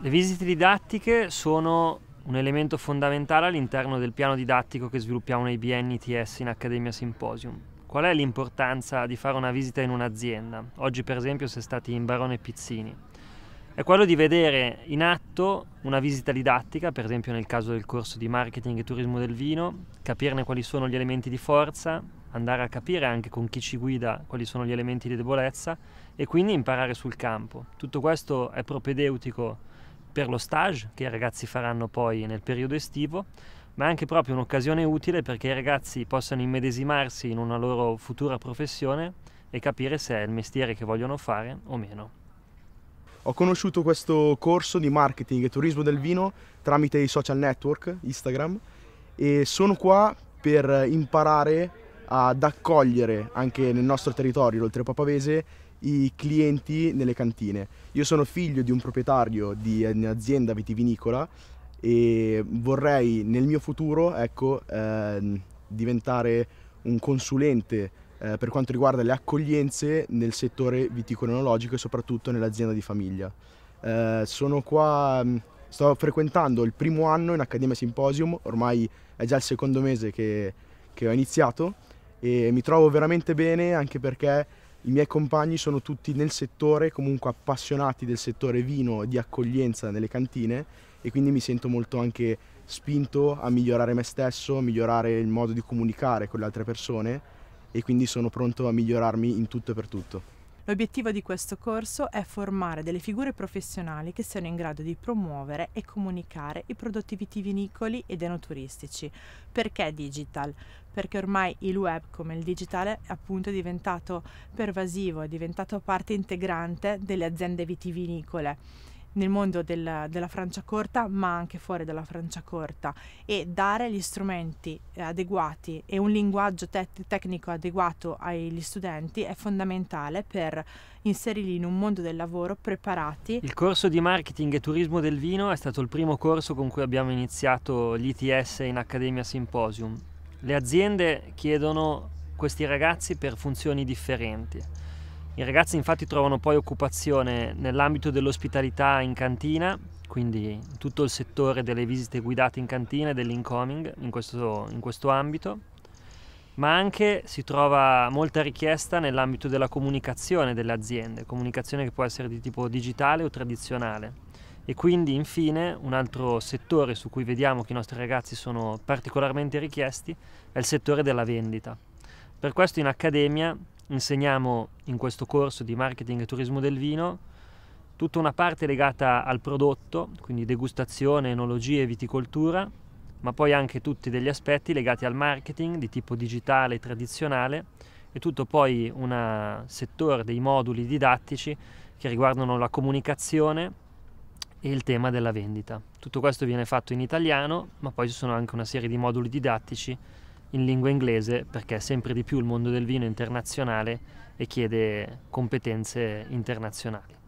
Le visite didattiche sono un elemento fondamentale all'interno del piano didattico che sviluppiamo nei bienni TS in Accademia Symposium. Qual è l'importanza di fare una visita in un'azienda? Oggi per esempio si è stati in Barone Pizzini. È quello di vedere in atto una visita didattica, per esempio nel caso del corso di marketing e turismo del vino, capirne quali sono gli elementi di forza, andare a capire anche con chi ci guida quali sono gli elementi di debolezza e quindi imparare sul campo. Tutto questo è propedeutico per lo stage che i ragazzi faranno poi nel periodo estivo, ma è anche proprio un'occasione utile perché i ragazzi possano immedesimarsi in una loro futura professione e capire se è il mestiere che vogliono fare o meno. Ho conosciuto questo corso di marketing e turismo del vino tramite i social network, Instagram, e sono qua per imparare ad accogliere anche nel nostro territorio, l'Oltrepapavese, i clienti nelle cantine. Io sono figlio di un proprietario di un'azienda vitivinicola e vorrei nel mio futuro ecco, eh, diventare un consulente eh, per quanto riguarda le accoglienze nel settore viticolo-enologico e soprattutto nell'azienda di famiglia. Eh, sono qua, mm, sto frequentando il primo anno in Accademia Symposium, ormai è già il secondo mese che, che ho iniziato e mi trovo veramente bene anche perché i miei compagni sono tutti nel settore, comunque appassionati del settore vino e di accoglienza nelle cantine e quindi mi sento molto anche spinto a migliorare me stesso, a migliorare il modo di comunicare con le altre persone e quindi sono pronto a migliorarmi in tutto e per tutto. L'obiettivo di questo corso è formare delle figure professionali che siano in grado di promuovere e comunicare i prodotti vitivinicoli ed enoturistici. Perché digital? Perché ormai il web come il digitale appunto è diventato pervasivo, è diventato parte integrante delle aziende vitivinicole nel mondo del, della Francia corta, ma anche fuori dalla Francia corta e dare gli strumenti eh, adeguati e un linguaggio te- tecnico adeguato agli studenti è fondamentale per inserirli in un mondo del lavoro preparati. Il corso di marketing e turismo del vino è stato il primo corso con cui abbiamo iniziato l'ITS in Accademia Symposium. Le aziende chiedono questi ragazzi per funzioni differenti i ragazzi infatti trovano poi occupazione nell'ambito dell'ospitalità in cantina, quindi tutto il settore delle visite guidate in cantina e dell'incoming in questo, in questo ambito, ma anche si trova molta richiesta nell'ambito della comunicazione delle aziende, comunicazione che può essere di tipo digitale o tradizionale. E quindi infine un altro settore su cui vediamo che i nostri ragazzi sono particolarmente richiesti è il settore della vendita. Per questo in accademia insegniamo in questo corso di marketing e turismo del vino tutta una parte legata al prodotto, quindi degustazione, enologia e viticoltura, ma poi anche tutti degli aspetti legati al marketing di tipo digitale e tradizionale e tutto poi un settore dei moduli didattici che riguardano la comunicazione e il tema della vendita. Tutto questo viene fatto in italiano, ma poi ci sono anche una serie di moduli didattici in lingua inglese perché è sempre di più il mondo del vino internazionale e chiede competenze internazionali.